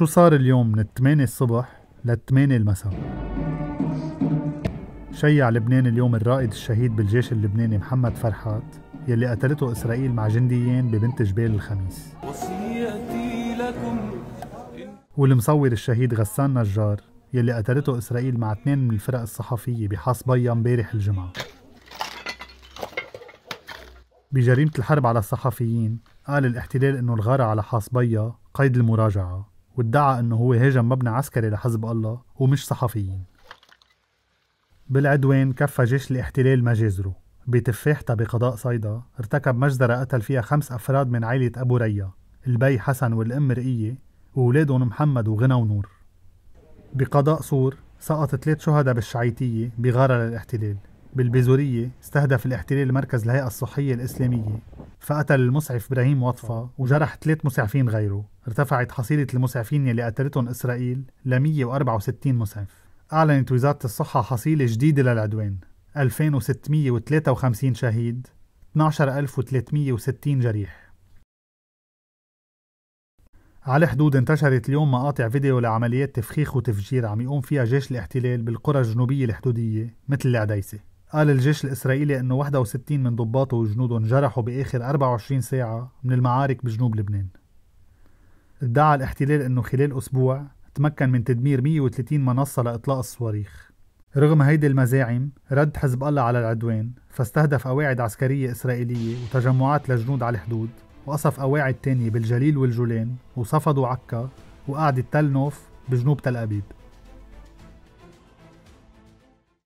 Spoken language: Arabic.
شو صار اليوم من 8 الصبح لل 8 المساء شيع لبنان اليوم الرائد الشهيد بالجيش اللبناني محمد فرحات يلي قتلته إسرائيل مع جنديين ببنت جبال الخميس وصيتي لكم والمصور الشهيد غسان نجار يلي قتلته إسرائيل مع اثنين من الفرق الصحفية بيا امبارح الجمعة بجريمة الحرب على الصحفيين قال الاحتلال انه الغارة على بيا قيد المراجعة وادعى انه هو هاجم مبنى عسكري لحزب الله ومش صحفيين بالعدوان كفى جيش الاحتلال مجازره بتفاحتا بقضاء صيدا ارتكب مجزرة قتل فيها خمس أفراد من عائلة أبو ريا البي حسن والأم رقية وولادهم محمد وغنى ونور بقضاء صور سقط ثلاث شهداء بالشعيتية بغارة للاحتلال بالبيزورية استهدف الاحتلال مركز الهيئة الصحية الإسلامية فقتل المسعف إبراهيم وطفى وجرح ثلاث مسعفين غيره ارتفعت حصيلة المسعفين يلي قتلتهم إسرائيل ل 164 مسعف أعلنت وزارة الصحة حصيلة جديدة للعدوان 2653 شهيد 12360 جريح على حدود انتشرت اليوم مقاطع فيديو لعمليات تفخيخ وتفجير عم يقوم فيها جيش الاحتلال بالقرى الجنوبية الحدودية مثل العديسة قال الجيش الإسرائيلي أنه 61 من ضباطه وجنوده انجرحوا بآخر 24 ساعة من المعارك بجنوب لبنان ادعى الاحتلال أنه خلال أسبوع تمكن من تدمير 130 منصة لإطلاق الصواريخ رغم هيدي المزاعم رد حزب الله على العدوان فاستهدف قواعد عسكرية إسرائيلية وتجمعات لجنود على الحدود وقصف قواعد تانية بالجليل والجولان وصفدوا عكا وقعدة تل نوف بجنوب تل أبيب